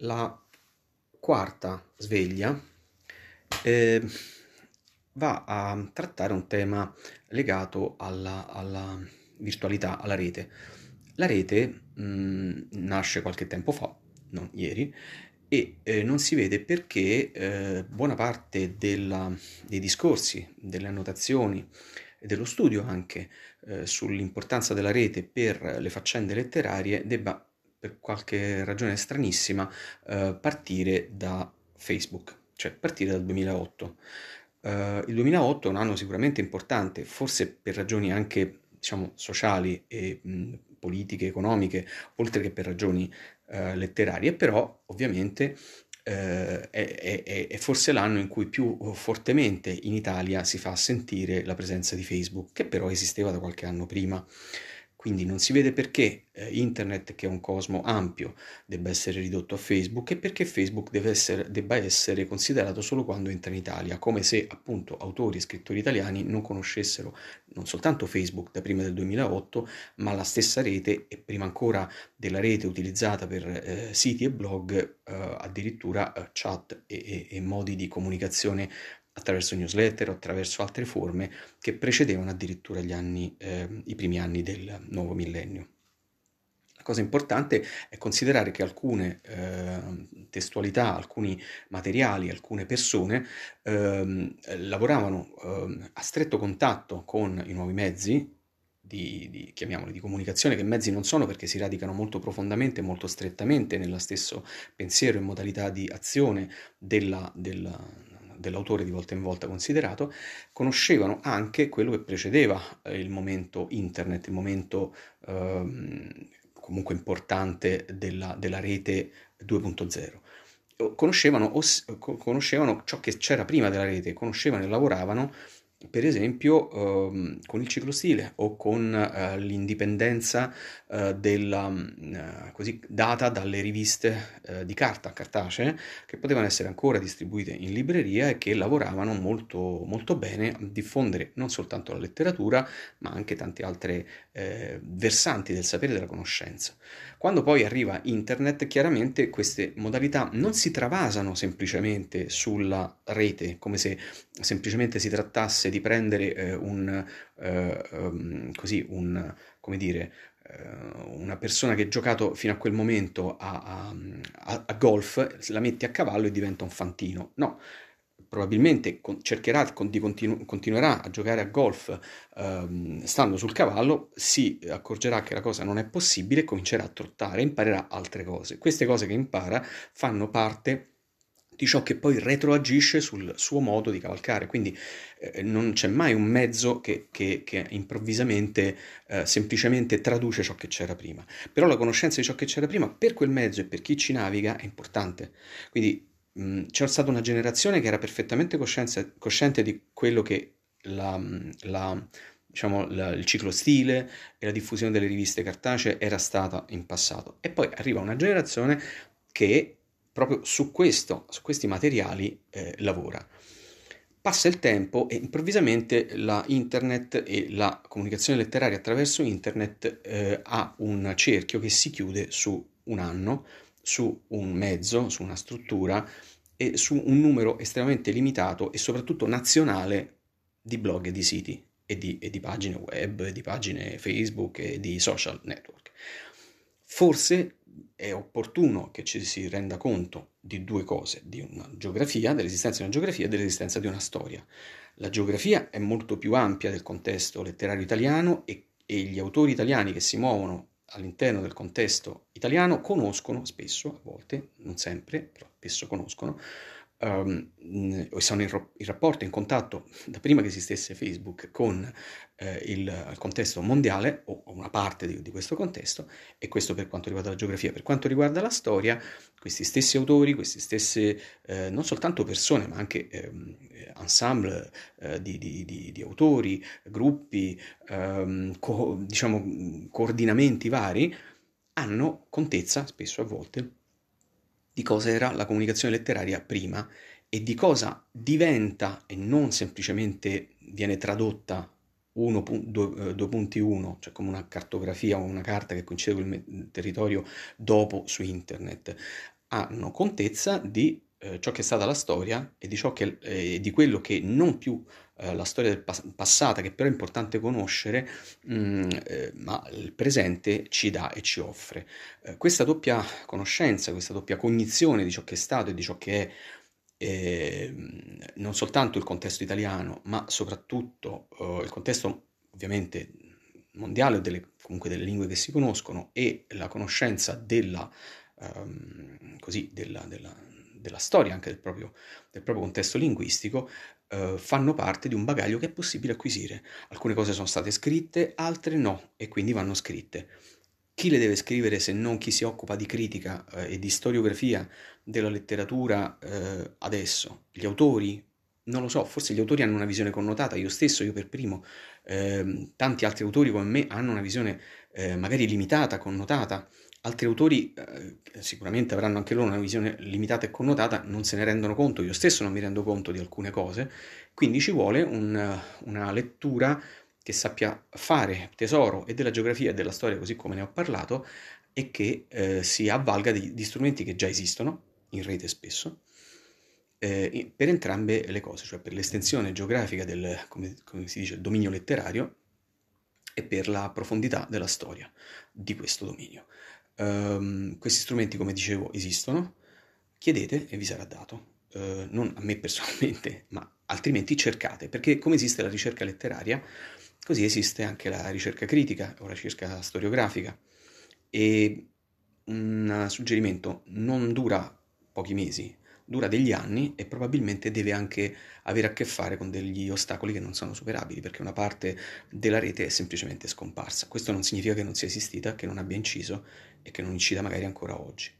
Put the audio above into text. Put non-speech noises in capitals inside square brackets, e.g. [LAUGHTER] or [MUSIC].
la quarta sveglia eh, va a trattare un tema legato alla, alla virtualità, alla rete. La rete mh, nasce qualche tempo fa, non ieri, e eh, non si vede perché eh, buona parte della, dei discorsi, delle annotazioni, e dello studio anche eh, sull'importanza della rete per le faccende letterarie debba per qualche ragione stranissima, eh, partire da Facebook, cioè partire dal 2008. Eh, il 2008 è un anno sicuramente importante, forse per ragioni anche diciamo, sociali e mh, politiche, economiche, oltre che per ragioni eh, letterarie, però ovviamente eh, è, è, è, forse l'anno in cui più eh, fortemente in Italia si fa sentire la presenza di Facebook, che però esisteva da qualche anno prima. Quindi non si vede perché eh, Internet, che è un cosmo ampio, debba essere ridotto a Facebook e perché Facebook essere, debba essere considerato solo quando entra in Italia, come se appunto autori e scrittori italiani non conoscessero non soltanto Facebook da prima del 2008, ma la stessa rete e prima ancora della rete utilizzata per eh, siti e blog, eh, addirittura eh, chat e, e, e modi di comunicazione attraverso newsletter, attraverso altre forme che precedevano addirittura anni, eh, i primi anni del nuovo millennio. La cosa importante è considerare che alcune eh, testualità, alcuni materiali, alcune persone eh, lavoravano ehm, a stretto contatto con i nuovi mezzi di, di, chiamiamoli, di comunicazione che mezzi non sono perché si radicano molto profondamente, molto strettamente nello stesso pensiero e modalità di azione della, della dell'autore di volta in volta considerato, conoscevano anche quello che precedeva eh, il momento internet, il momento eh, comunque importante della, della rete 2.0. Conoscevano, os, conoscevano ciò che c'era prima della rete, conoscevano e lavoravano per esempio ehm, con il ciclostile o con eh, l'indipendenza eh, della, mm, eh, così, data dalle riviste eh, di carta cartacee che potevano essere ancora distribuite in libreria e che lavoravano molto, molto bene a diffondere non soltanto la letteratura ma anche tanti altri eh, versanti del sapere e della conoscenza. Quando poi arriva internet chiaramente queste modalità non si travasano semplicemente sulla rete come se semplicemente si trattasse fosse di prendere eh, un, um, così, un, come dire, eh, una persona che ha giocato fino a quel momento a, a, a, golf, la metti a cavallo e diventa un fantino. No, probabilmente con, cercherà di continu, continuerà a giocare a golf ehm, stando sul cavallo, si accorgerà che la cosa non è possibile, e comincerà a trottare, imparerà altre cose. Queste cose che impara fanno parte di ciò che poi retroagisce sul suo modo di cavalcare. Quindi eh, non c'è mai un mezzo che, che, che improvvisamente eh, semplicemente traduce ciò che c'era prima. Però la conoscenza di ciò che c'era prima per quel mezzo e per chi ci naviga è importante. Quindi mh, mm, c'è stata una generazione che era perfettamente cosciente di quello che la, mm, la diciamo, la, il ciclo stile e la diffusione delle riviste cartacee era stata in passato. E poi arriva una generazione che proprio su, questo, su questi materiali eh, lavora. Passa il tempo e improvvisamente la internet e la comunicazione letteraria attraverso internet eh, ha un cerchio che si chiude su un anno, su un mezzo, su una struttura e su un numero estremamente limitato e soprattutto nazionale di blog e di siti e di, e di pagine web, di pagine Facebook e di social network. Forse è opportuno che ci si renda conto di due cose, di una geografia, dell'esistenza di una geografia e dell'esistenza di una storia. La geografia è molto più ampia del contesto letterario italiano e, e gli autori italiani che si muovono all'interno del contesto italiano conoscono spesso, a volte, non sempre, però spesso conoscono, um, sono in, in, rapporto, in contatto, da prima che esistesse Facebook, con eh, il, il, contesto mondiale o una parte di, di, questo contesto, e questo per quanto riguarda la geografia. Per quanto riguarda la storia, questi stessi autori, queste stesse eh, non soltanto persone, ma anche ehm, ensemble eh, di, di, di, autori, gruppi, ehm, co- diciamo, coordinamenti vari, hanno contezza spesso a volte di cosa era la comunicazione letteraria prima e di cosa diventa e non semplicemente viene tradotta 2.1, eh, cioè come una cartografia o una carta che coincide con il territorio dopo su internet, hanno contezza di eh, ciò che è stata la storia e di, ciò che, eh, di quello che non più eh, la storia del pas- passata, che però è importante conoscere, mh, mm, eh, ma il presente ci dà e ci offre. Eh, questa doppia conoscenza, questa doppia cognizione di ciò che è stato e di ciò che è ehm, non soltanto il contesto italiano, ma soprattutto il contesto ovviamente mondiale o delle, comunque delle lingue che si conoscono e la conoscenza della, um, così, della, della della storia, anche del proprio, del proprio contesto linguistico, eh, fanno parte di un bagaglio che è possibile acquisire. Alcune cose sono state scritte, altre no, e quindi vanno scritte. Chi le deve scrivere se non chi si occupa di critica eh, e di storiografia della letteratura eh, adesso? Gli autori? Non lo so, forse gli autori hanno una visione connotata, io stesso, io per primo, ehm, tanti altri autori come me hanno una visione eh, magari limitata, connotata, altri autori eh, sicuramente avranno anche loro una visione limitata e connotata, non se ne rendono conto, io stesso non mi rendo conto di alcune cose, quindi ci vuole un, una lettura che sappia fare tesoro e della geografia e della storia così come ne ho parlato e che eh, si avvalga di, di, strumenti che già esistono, in rete spesso, eh, per entrambe le cose, cioè per l'estensione geografica del, come, come si dice, dominio letterario e per la profondità della storia di questo dominio. Um, questi strumenti, come dicevo, esistono, chiedete e vi sarà dato. Uh, non a me [LAUGHS] personalmente, ma altrimenti cercate, perché come esiste la ricerca letteraria, così esiste anche la ricerca critica o la ricerca storiografica. E un suggerimento non dura pochi mesi, dura degli anni e probabilmente deve anche avere a che fare con degli ostacoli che non sono superabili, perché una parte della rete è semplicemente scomparsa. Questo non significa che non sia esistita, che non abbia inciso e che non incida magari ancora oggi.